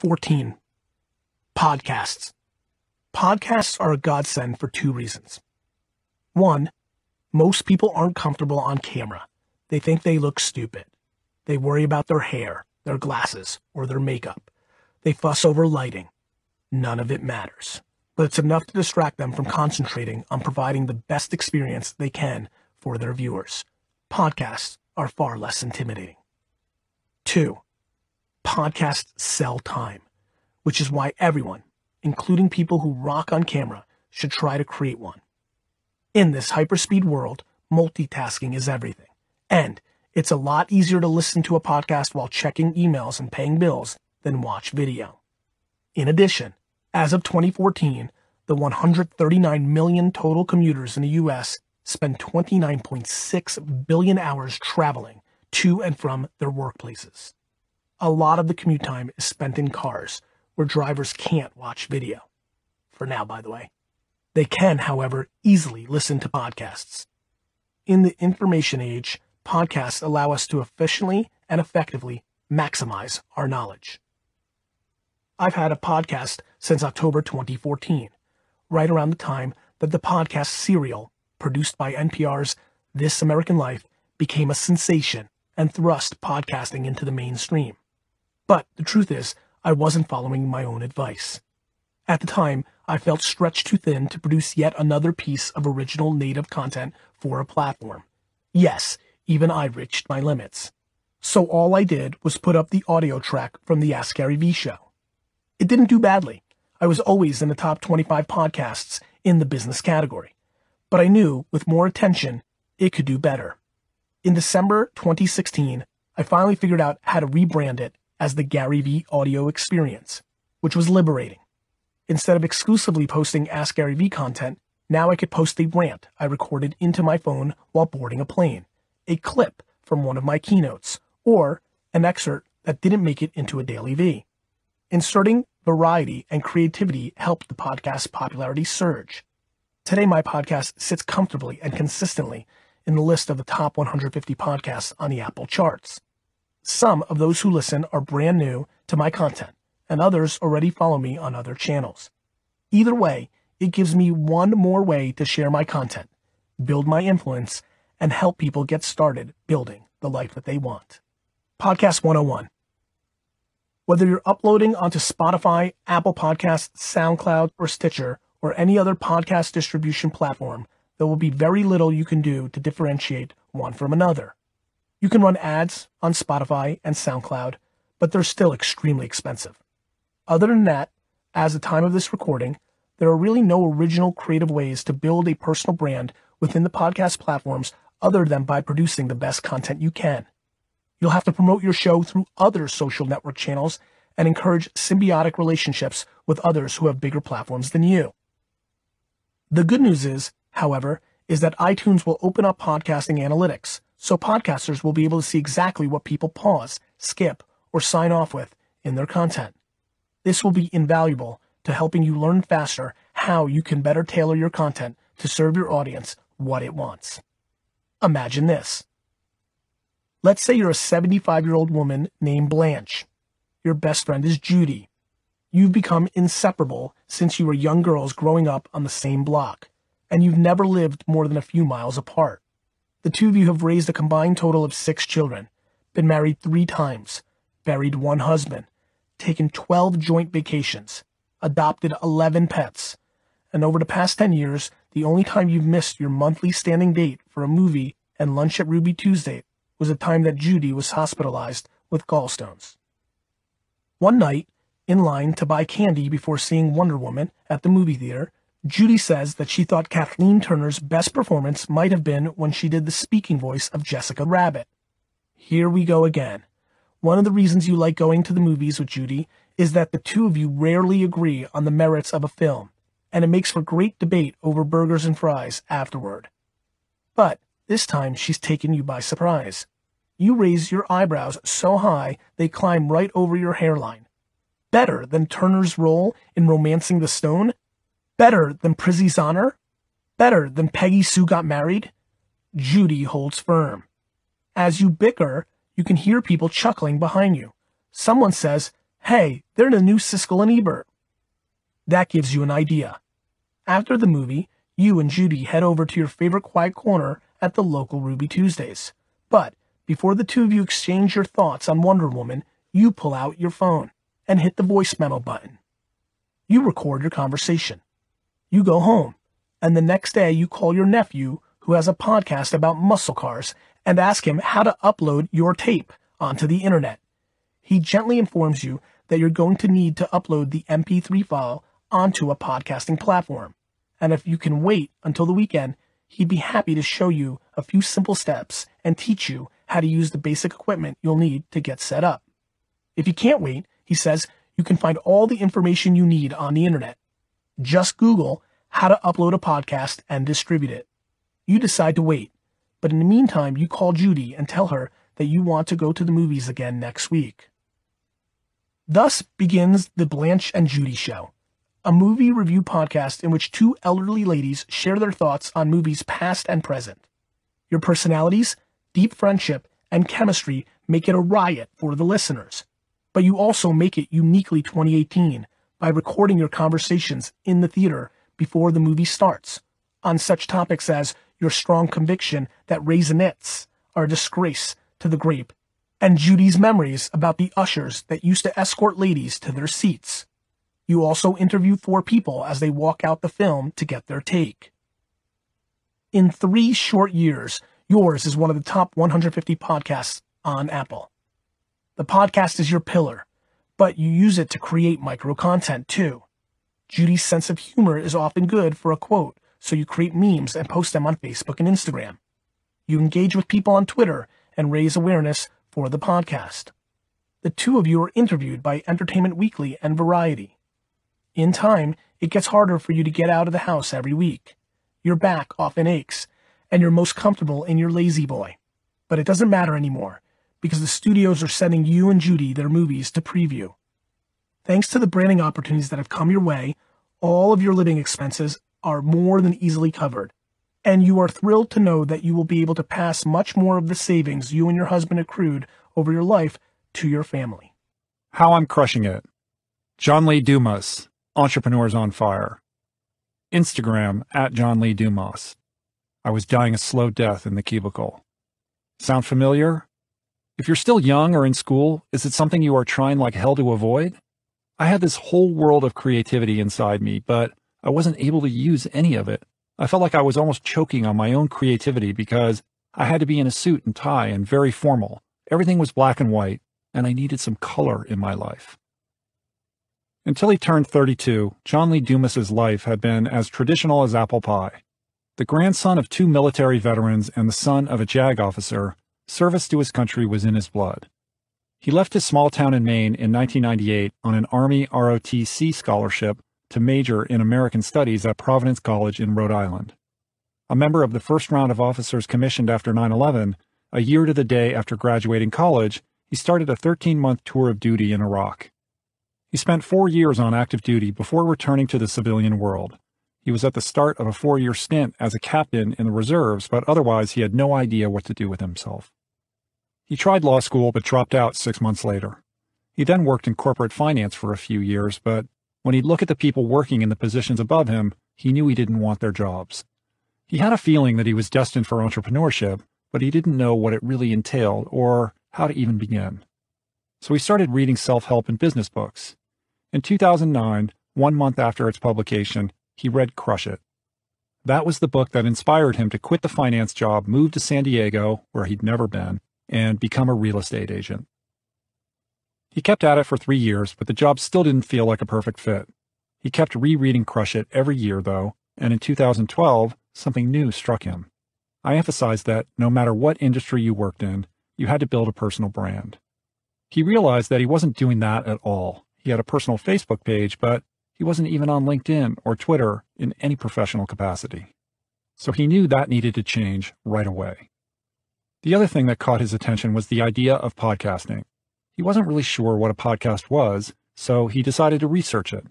14. Podcasts. Podcasts are a godsend for two reasons. One, most people aren't comfortable on camera. They think they look stupid. They worry about their hair, their glasses, or their makeup. They fuss over lighting. None of it matters. But it's enough to distract them from concentrating on providing the best experience they can for their viewers. Podcasts are far less intimidating. Two, Podcasts sell time, which is why everyone, including people who rock on camera, should try to create one. In this hyperspeed world, multitasking is everything. And it's a lot easier to listen to a podcast while checking emails and paying bills than watch video. In addition, as of 2014, the 139 million total commuters in the US spend 29.6 billion hours traveling to and from their workplaces a lot of the commute time is spent in cars where drivers can't watch video. For now, by the way. They can, however, easily listen to podcasts. In the information age, podcasts allow us to efficiently and effectively maximize our knowledge. I've had a podcast since October 2014, right around the time that the podcast Serial, produced by NPR's This American Life, became a sensation and thrust podcasting into the mainstream. But the truth is, I wasn't following my own advice. At the time, I felt stretched too thin to produce yet another piece of original native content for a platform. Yes, even I reached my limits. So all I did was put up the audio track from the Ask Gary show. It didn't do badly. I was always in the top 25 podcasts in the business category. But I knew with more attention, it could do better. In December 2016, I finally figured out how to rebrand it as the Gary Vee audio experience, which was liberating. Instead of exclusively posting Ask Gary Vee content, now I could post the rant I recorded into my phone while boarding a plane, a clip from one of my keynotes, or an excerpt that didn't make it into a daily V. Inserting variety and creativity helped the podcast's popularity surge. Today, my podcast sits comfortably and consistently in the list of the top 150 podcasts on the Apple charts. Some of those who listen are brand new to my content, and others already follow me on other channels. Either way, it gives me one more way to share my content, build my influence, and help people get started building the life that they want. Podcast 101. Whether you're uploading onto Spotify, Apple Podcasts, SoundCloud, or Stitcher, or any other podcast distribution platform, there will be very little you can do to differentiate one from another. You can run ads on Spotify and SoundCloud, but they're still extremely expensive. Other than that, as the time of this recording, there are really no original creative ways to build a personal brand within the podcast platforms other than by producing the best content you can. You'll have to promote your show through other social network channels and encourage symbiotic relationships with others who have bigger platforms than you. The good news is, however, is that iTunes will open up podcasting analytics, so podcasters will be able to see exactly what people pause, skip, or sign off with in their content. This will be invaluable to helping you learn faster how you can better tailor your content to serve your audience what it wants. Imagine this. Let's say you're a 75 year old woman named Blanche. Your best friend is Judy. You've become inseparable since you were young girls growing up on the same block, and you've never lived more than a few miles apart. The two of you have raised a combined total of six children, been married three times, buried one husband, taken 12 joint vacations, adopted 11 pets, and over the past 10 years, the only time you've missed your monthly standing date for a movie and lunch at Ruby Tuesday was the time that Judy was hospitalized with gallstones. One night, in line to buy candy before seeing Wonder Woman at the movie theater, Judy says that she thought Kathleen Turner's best performance might have been when she did the speaking voice of Jessica Rabbit. Here we go again. One of the reasons you like going to the movies with Judy is that the two of you rarely agree on the merits of a film, and it makes for great debate over burgers and fries afterward. But this time she's taken you by surprise. You raise your eyebrows so high they climb right over your hairline. Better than Turner's role in Romancing the Stone, better than Prizzy's honor, better than Peggy Sue got married, Judy holds firm. As you bicker, you can hear people chuckling behind you. Someone says, hey, they're the new Siskel and Ebert. That gives you an idea. After the movie, you and Judy head over to your favorite quiet corner at the local Ruby Tuesdays. But before the two of you exchange your thoughts on Wonder Woman, you pull out your phone and hit the voice memo button. You record your conversation. You go home, and the next day you call your nephew who has a podcast about muscle cars and ask him how to upload your tape onto the internet. He gently informs you that you're going to need to upload the MP3 file onto a podcasting platform. And if you can wait until the weekend, he'd be happy to show you a few simple steps and teach you how to use the basic equipment you'll need to get set up. If you can't wait, he says, you can find all the information you need on the internet. Just Google how to upload a podcast and distribute it. You decide to wait, but in the meantime, you call Judy and tell her that you want to go to the movies again next week. Thus begins the Blanche and Judy Show, a movie review podcast in which two elderly ladies share their thoughts on movies past and present. Your personalities, deep friendship, and chemistry make it a riot for the listeners, but you also make it uniquely 2018 by recording your conversations in the theater before the movie starts on such topics as your strong conviction that raisinettes are a disgrace to the grape and Judy's memories about the ushers that used to escort ladies to their seats. You also interview four people as they walk out the film to get their take. In three short years, yours is one of the top 150 podcasts on Apple. The podcast is your pillar but you use it to create micro content too. Judy's sense of humor is often good for a quote, so you create memes and post them on Facebook and Instagram. You engage with people on Twitter and raise awareness for the podcast. The two of you are interviewed by Entertainment Weekly and Variety. In time, it gets harder for you to get out of the house every week. Your back often aches, and you're most comfortable in your lazy boy. But it doesn't matter anymore because the studios are sending you and Judy their movies to preview. Thanks to the branding opportunities that have come your way, all of your living expenses are more than easily covered. And you are thrilled to know that you will be able to pass much more of the savings you and your husband accrued over your life to your family. How I'm crushing it. John Lee Dumas, Entrepreneurs on Fire. Instagram at John Lee Dumas. I was dying a slow death in the cubicle. Sound familiar? If you're still young or in school, is it something you are trying like hell to avoid? I had this whole world of creativity inside me, but I wasn't able to use any of it. I felt like I was almost choking on my own creativity because I had to be in a suit and tie and very formal. Everything was black and white, and I needed some color in my life. Until he turned 32, John Lee Dumas's life had been as traditional as apple pie. The grandson of two military veterans and the son of a JAG officer, Service to his country was in his blood. He left his small town in Maine in 1998 on an Army ROTC scholarship to major in American Studies at Providence College in Rhode Island. A member of the first round of officers commissioned after 9 11, a year to the day after graduating college, he started a 13 month tour of duty in Iraq. He spent four years on active duty before returning to the civilian world. He was at the start of a four year stint as a captain in the reserves, but otherwise he had no idea what to do with himself. He tried law school but dropped out six months later. He then worked in corporate finance for a few years, but when he'd look at the people working in the positions above him, he knew he didn't want their jobs. He had a feeling that he was destined for entrepreneurship, but he didn't know what it really entailed or how to even begin. So he started reading self-help and business books. In 2009, one month after its publication, he read Crush It. That was the book that inspired him to quit the finance job, move to San Diego, where he'd never been, and become a real estate agent. He kept at it for three years, but the job still didn't feel like a perfect fit. He kept rereading Crush It every year, though, and in 2012, something new struck him. I emphasized that no matter what industry you worked in, you had to build a personal brand. He realized that he wasn't doing that at all. He had a personal Facebook page, but he wasn't even on LinkedIn or Twitter in any professional capacity. So he knew that needed to change right away. The other thing that caught his attention was the idea of podcasting. He wasn't really sure what a podcast was, so he decided to research it.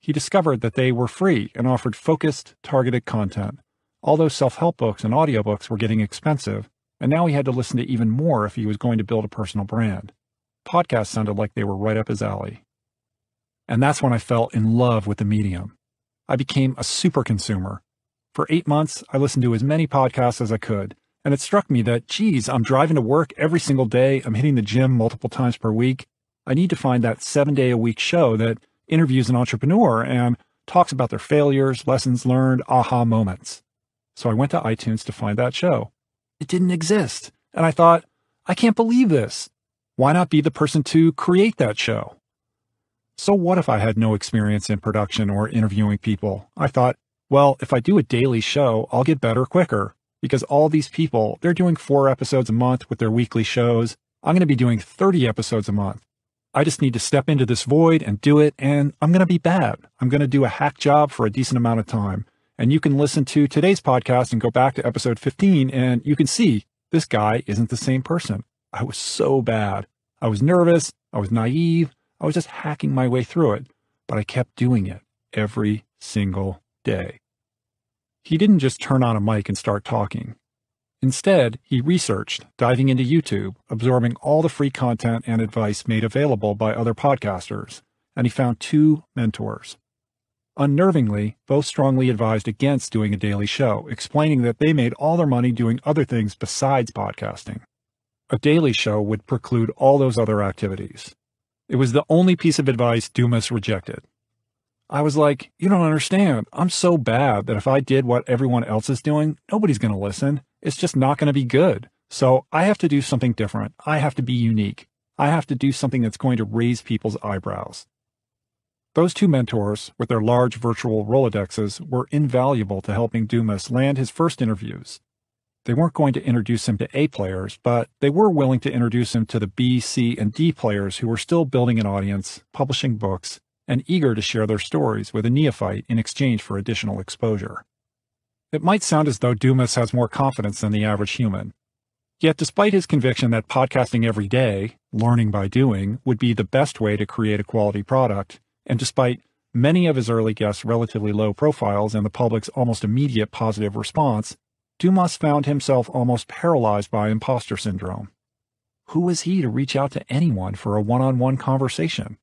He discovered that they were free and offered focused, targeted content. Although self help books and audiobooks were getting expensive, and now he had to listen to even more if he was going to build a personal brand. Podcasts sounded like they were right up his alley. And that's when I fell in love with the medium. I became a super consumer. For eight months, I listened to as many podcasts as I could, and it struck me that, geez, I'm driving to work every single day. I'm hitting the gym multiple times per week. I need to find that seven day a week show that interviews an entrepreneur and talks about their failures, lessons learned, aha moments. So I went to iTunes to find that show. It didn't exist. And I thought, I can't believe this. Why not be the person to create that show? So what if I had no experience in production or interviewing people? I thought, well, if I do a daily show, I'll get better quicker because all these people, they're doing four episodes a month with their weekly shows. I'm going to be doing 30 episodes a month. I just need to step into this void and do it. And I'm going to be bad. I'm going to do a hack job for a decent amount of time. And you can listen to today's podcast and go back to episode 15 and you can see this guy isn't the same person. I was so bad. I was nervous. I was naive. I was just hacking my way through it, but I kept doing it every single day. He didn't just turn on a mic and start talking. Instead, he researched, diving into YouTube, absorbing all the free content and advice made available by other podcasters, and he found two mentors. Unnervingly, both strongly advised against doing a daily show, explaining that they made all their money doing other things besides podcasting. A daily show would preclude all those other activities. It was the only piece of advice Dumas rejected. I was like, you don't understand. I'm so bad that if I did what everyone else is doing, nobody's going to listen. It's just not going to be good. So I have to do something different. I have to be unique. I have to do something that's going to raise people's eyebrows. Those two mentors, with their large virtual Rolodexes, were invaluable to helping Dumas land his first interviews. They weren't going to introduce him to A players, but they were willing to introduce him to the B, C, and D players who were still building an audience, publishing books, and eager to share their stories with a neophyte in exchange for additional exposure. It might sound as though Dumas has more confidence than the average human. Yet, despite his conviction that podcasting every day, learning by doing, would be the best way to create a quality product, and despite many of his early guests' relatively low profiles and the public's almost immediate positive response, Dumas found himself almost paralyzed by imposter syndrome. Who was he to reach out to anyone for a one on one conversation?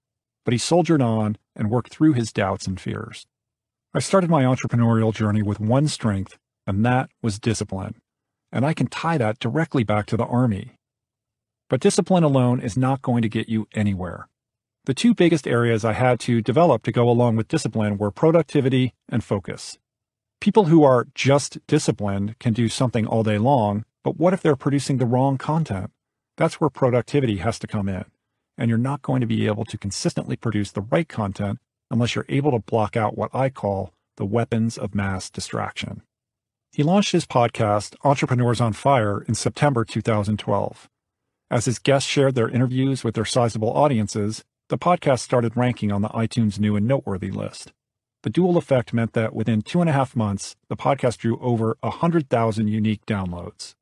but he soldiered on and worked through his doubts and fears. I started my entrepreneurial journey with one strength, and that was discipline. And I can tie that directly back to the Army. But discipline alone is not going to get you anywhere. The two biggest areas I had to develop to go along with discipline were productivity and focus. People who are just disciplined can do something all day long, but what if they're producing the wrong content? That's where productivity has to come in and you're not going to be able to consistently produce the right content unless you're able to block out what I call the weapons of mass distraction. He launched his podcast, Entrepreneurs on Fire, in September 2012. As his guests shared their interviews with their sizable audiences, the podcast started ranking on the iTunes New and Noteworthy list. The dual effect meant that within two and a half months, the podcast drew over 100,000 unique downloads.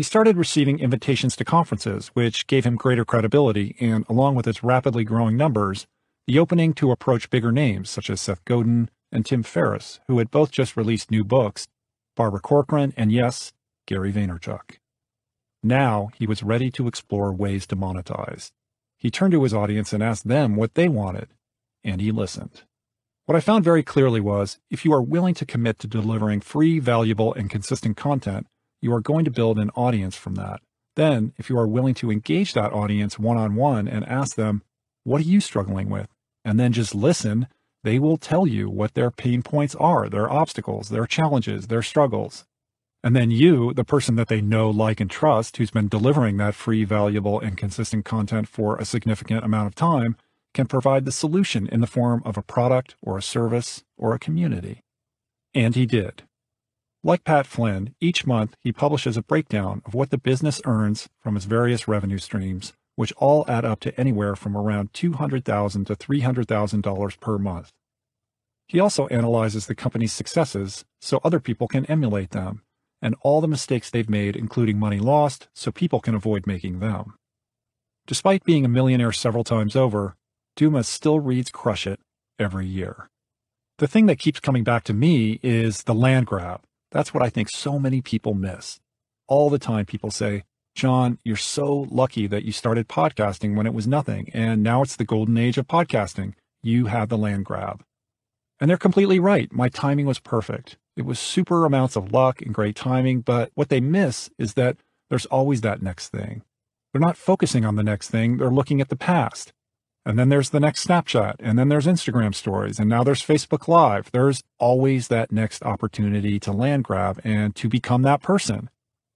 He started receiving invitations to conferences, which gave him greater credibility, and along with its rapidly growing numbers, the opening to approach bigger names such as Seth Godin and Tim Ferriss, who had both just released new books, Barbara Corcoran, and yes, Gary Vaynerchuk. Now he was ready to explore ways to monetize. He turned to his audience and asked them what they wanted, and he listened. What I found very clearly was if you are willing to commit to delivering free, valuable, and consistent content, you are going to build an audience from that. Then, if you are willing to engage that audience one on one and ask them, What are you struggling with? and then just listen, they will tell you what their pain points are, their obstacles, their challenges, their struggles. And then you, the person that they know, like, and trust, who's been delivering that free, valuable, and consistent content for a significant amount of time, can provide the solution in the form of a product or a service or a community. And he did. Like Pat Flynn, each month he publishes a breakdown of what the business earns from its various revenue streams, which all add up to anywhere from around $200,000 to $300,000 per month. He also analyzes the company's successes so other people can emulate them, and all the mistakes they've made, including money lost, so people can avoid making them. Despite being a millionaire several times over, Dumas still reads Crush It every year. The thing that keeps coming back to me is the land grab that's what I think so many people miss. All the time, people say, John, you're so lucky that you started podcasting when it was nothing, and now it's the golden age of podcasting. You had the land grab. And they're completely right. My timing was perfect. It was super amounts of luck and great timing, but what they miss is that there's always that next thing. They're not focusing on the next thing, they're looking at the past. And then there's the next Snapchat, and then there's Instagram stories, and now there's Facebook Live. There's always that next opportunity to land grab and to become that person.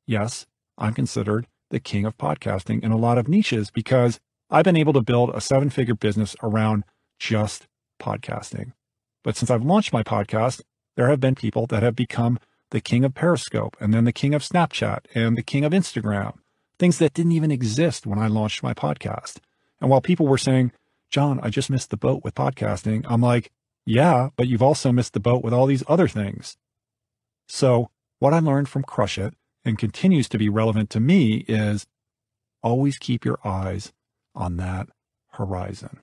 Yes, I'm considered the king of podcasting in a lot of niches because I've been able to build a seven figure business around just podcasting. But since I've launched my podcast, there have been people that have become the king of Periscope and then the king of Snapchat and the king of Instagram, things that didn't even exist when I launched my podcast. And while people were saying, John, I just missed the boat with podcasting, I'm like, yeah, but you've also missed the boat with all these other things. So what I learned from Crush It and continues to be relevant to me is always keep your eyes on that horizon.